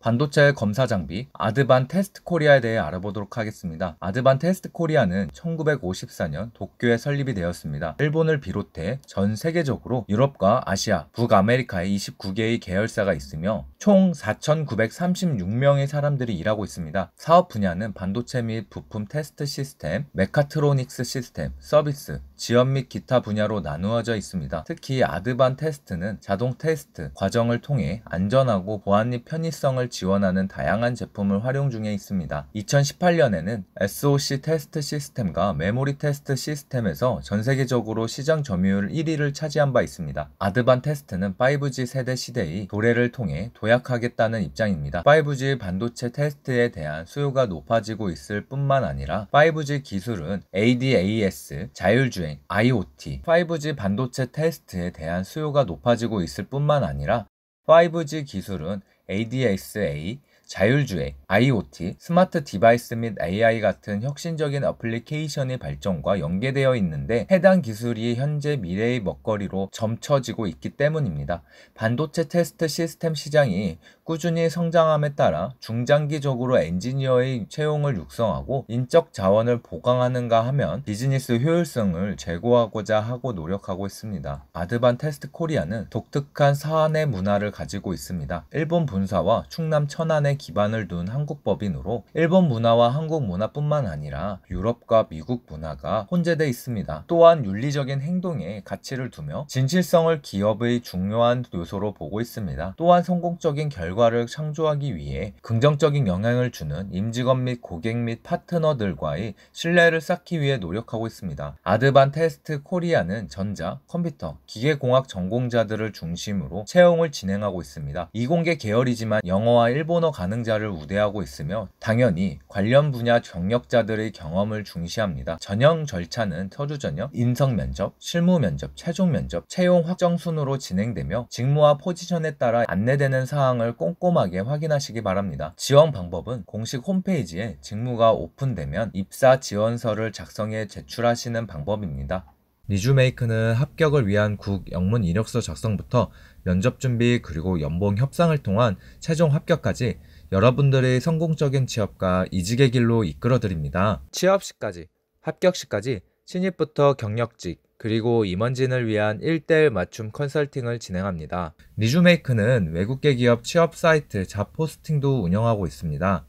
반도체 검사 장비 아드반 테스트 코리아에 대해 알아보도록 하겠습니다. 아드반 테스트 코리아는 1954년 도쿄에 설립이 되었습니다. 일본을 비롯해 전 세계적으로 유럽과 아시아, 북아메리카에 29개의 계열사가 있으며 총 4,936명의 사람들이 일하고 있습니다. 사업 분야는 반도체 및 부품 테스트 시스템, 메카트로닉스 시스템, 서비스, 지연 및 기타 분야로 나누어져 있습니다. 특히 아드반 테스트는 자동 테스트 과정을 통해 안전하고 보안 및 편의성을 지원하는 다양한 제품을 활용 중에 있습니다. 2018년에는 SOC 테스트 시스템과 메모리 테스트 시스템에서 전 세계적으로 시장 점유율 1위를 차지한 바 있습니다. 아드반 테스트는 5G 세대 시대의 도래를 통해 도약하겠다는 입장입니다. 5G 반도체 테스트에 대한 수요가 높아지고 있을 뿐만 아니라 5G 기술은 ADAS, 자율주행, IoT, 5G 반도체 테스트에 대한 수요가 높아지고 있을 뿐만 아니라 5G 기술은 ADSA, 자율주행, IoT, 스마트 디바이스 및 AI 같은 혁신적인 어플리케이션의 발전과 연계되어 있는데 해당 기술이 현재 미래의 먹거리로 점쳐지고 있기 때문입니다. 반도체 테스트 시스템 시장이 꾸준히 성장함에 따라 중장기적으로 엔지니어의 채용을 육성하고 인적 자원을 보강하는가 하면 비즈니스 효율성을 제고하고자 하고 노력하고 있습니다. 아드반 테스트 코리아는 독특한 사안의 문화를 가지고 있습니다. 일본 본사와 충남 천안의 기반을 둔 한국법인으로 일본 문화와 한국 문화뿐만 아니라 유럽과 미국 문화가 혼재돼 있습니다. 또한 윤리적인 행동에 가치를 두며 진실성을 기업의 중요한 요소로 보고 있습니다. 또한 성공적인 결과를 창조하기 위해 긍정적인 영향을 주는 임직원 및 고객 및 파트너들과의 신뢰를 쌓기 위해 노력하고 있습니다. 아드반 테스트 코리아는 전자, 컴퓨터, 기계공학 전공자들을 중심으로 채용을 진행하고 있습니다. 이공계 계열이지만 영어와 일본어 간 가능자를 우대하고 있으며 당연히 관련 분야 경력자들의 경험을 중시합니다. 전형 절차는 서류 전형, 인성 면접, 실무 면접, 최종 면접, 채용 확정 순으로 진행되며 직무와 포지션에 따라 안내되는 사항을 꼼꼼하게 확인하시기 바랍니다. 지원 방법은 공식 홈페이지에 직무가 오픈되면 입사 지원서를 작성해 제출하시는 방법입니다. 리주메이크는 합격을 위한 국 영문 이력서 작성부터 면접 준비 그리고 연봉 협상을 통한 최종 합격까지 여러분들의 성공적인 취업과 이직의 길로 이끌어드립니다. 취업시까지, 합격시까지 신입부터 경력직, 그리고 임원진을 위한 1대1 맞춤 컨설팅을 진행합니다. 리주메이크는 외국계 기업 취업 사이트 잡포스팅도 운영하고 있습니다.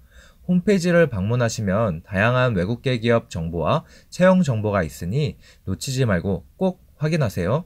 홈페이지를 방문하시면 다양한 외국계 기업 정보와 채용 정보가 있으니 놓치지 말고 꼭 확인하세요.